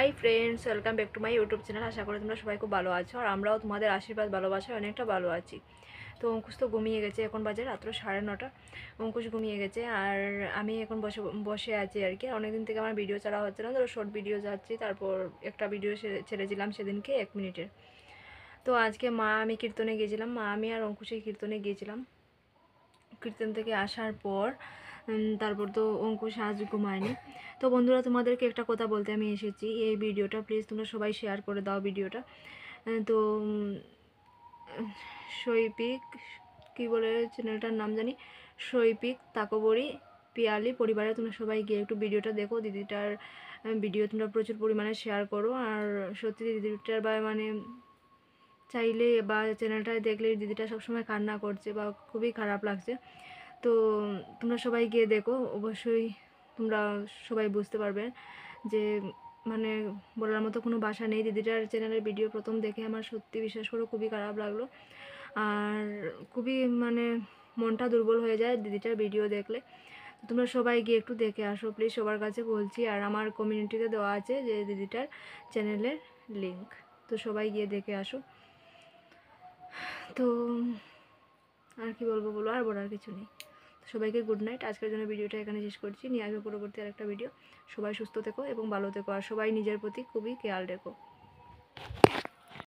high friends welcome back to my YouTube channel আশা করি তোমরা সবাই খুব ভালো আছো আর আমরাও তোমাদের আশীর্বাদ ভালোবাসায় অনেকটা ভালো আছি তো অঙ্কুশ তো ঘুমিয়ে গেছে এখন বাজে রাত্র সাড়ে নটা অঙ্কুশ ঘুমিয়ে গেছে আর আমি এখন বসে বসে আছি আর কি অনেকদিন থেকে আমার ভিডিও ছাড়া হচ্ছে না ধরো শর্ট ভিডিও যাচ্ছি তারপর একটা ভিডিও ছেড়েছিলাম সেদিনকে এক মিনিটের তো আজকে মা আমি কীর্তনে গিয়েছিলাম মা আমি আর অঙ্কুশে কীর্তনে গিয়েছিলাম কীর্তন থেকে আসার পর তারপর তো অঙ্কুশ আজ ঘুমায়নি তো বন্ধুরা তোমাদেরকে একটা কথা বলতে আমি এসেছি এই ভিডিওটা প্লিজ তোমরা সবাই শেয়ার করে দাও ভিডিওটা তো শৈপিক কি বলে চ্যানেলটার নাম জানি শৈপিক তাকবরি পিয়ালি পরিবারে তোমরা সবাই গিয়ে একটু ভিডিওটা দেখো দিদিটার ভিডিও তোমরা প্রচুর পরিমাণে শেয়ার করো আর সত্যি দিদিটার বা মানে চাইলে বা চ্যানেলটায় দেখলে দিদিটা সবসময় কান্না করছে বা খুবই খারাপ লাগছে তো তোমরা সবাই গিয়ে দেখো অবশ্যই তোমরা সবাই বুঝতে পারবে যে মানে বলার মতো কোনো বাসা নেই দিদিটার চ্যানেলের ভিডিও প্রথম দেখে আমার সত্যি বিশ্বাস করে খুবই খারাপ লাগলো আর খুবই মানে মনটা দুর্বল হয়ে যায় দিদিটার ভিডিও দেখলে তোমরা সবাই গিয়ে একটু দেখে আসো প্লিজ সবার কাছে বলছি আর আমার কমিউনিটিতে দেওয়া আছে যে দিদিটার চ্যানেলের লিঙ্ক তো সবাই গিয়ে দেখে আসো তো আর কি বলবো বলো আর বলার কিছু নেই সবাইকে গুড নাইট আজকের জন্য ভিডিওটা এখানে শেষ করছি নিয়ে আগে পরবর্তী আরেকটা ভিডিও সবাই সুস্থ থেকো এবং ভালো থেকো আর সবাই নিজের প্রতি খুবই খেয়াল রেখো